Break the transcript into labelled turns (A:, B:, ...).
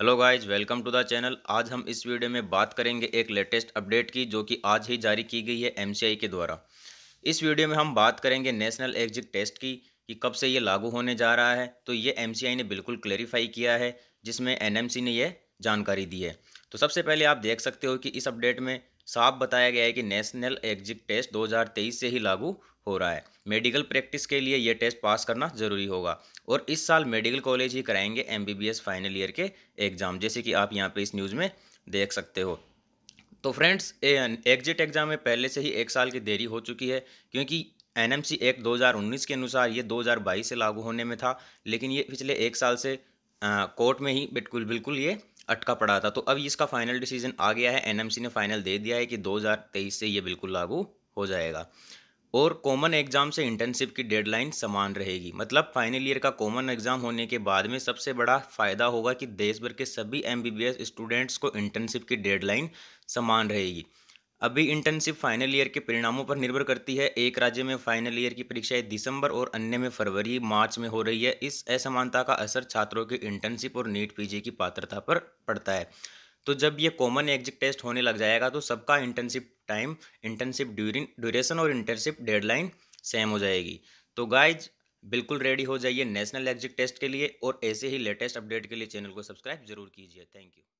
A: hello guys welcome to the channel आज हम इस वीडियो में बात करेंगे एक लेटेस्ट अपडेट की जो कि आज ही जारी की गई है एमसीआई के द्वारा इस वीडियो में हम बात करेंगे नेशनल एग्जिट टेस्ट की कि कब से ये लागू होने जा रहा है तो ये एमसीआई ने बिल्कुल क्लेरिफाई किया है जिसमें एनएमसी ने यह जानकारी दी है तो सबसे पहले आप देख सकते हो कि इस अपडेट में साफ बताया गया है कि नेशनल एग्जिट टेस्ट 2023 से ही लागू हो रहा है मेडिकल प्रैक्टिस के लिए ये टेस्ट पास करना जरूरी होगा और इस साल मेडिकल कॉलेज ही कराएंगे एम फाइनल ईयर के एग्ज़ाम जैसे कि आप यहाँ पर इस न्यूज़ में देख सकते हो तो फ्रेंड्स एग्जिट एग्ज़ाम में पहले से ही एक साल की देरी हो चुकी है क्योंकि एनएमसी एक्ट 2019 के अनुसार ये 2022 से लागू होने में था लेकिन ये पिछले एक साल से कोर्ट में ही बिल्कुल बिल्कुल ये अटका पड़ा था तो अब इसका फाइनल डिसीजन आ गया है एनएमसी ने फाइनल दे दिया है कि 2023 से ये बिल्कुल लागू हो जाएगा और कॉमन एग्ज़ाम से इंटर्नशिप की डेडलाइन समान रहेगी मतलब फाइनल ईयर का कॉमन एग्ज़ाम होने के बाद में सबसे बड़ा फ़ायदा होगा कि देश भर के सभी एम स्टूडेंट्स को इंटर्नशिप की डेडलाइन समान रहेगी अभी इंटर्नशिप फाइनल ईयर के परिणामों पर निर्भर करती है एक राज्य में फाइनल ईयर की परीक्षाएं दिसंबर और अन्य में फरवरी मार्च में हो रही है इस असमानता का असर छात्रों की इंटर्नशिप और नीट पीजी की पात्रता पर पड़ता है तो जब ये कॉमन एग्जिट टेस्ट होने लग जाएगा तो सबका internship time internship during duration और इंटर्नशिप डेडलाइन सेम हो जाएगी तो गाइज बिल्कुल रेडी हो जाइए नेशनल एग्जिट टेस्ट के लिए और ऐसे ही लेटेस्ट अपडेट के लिए चैनल को सब्सक्राइब जरूर कीजिए थैंक यू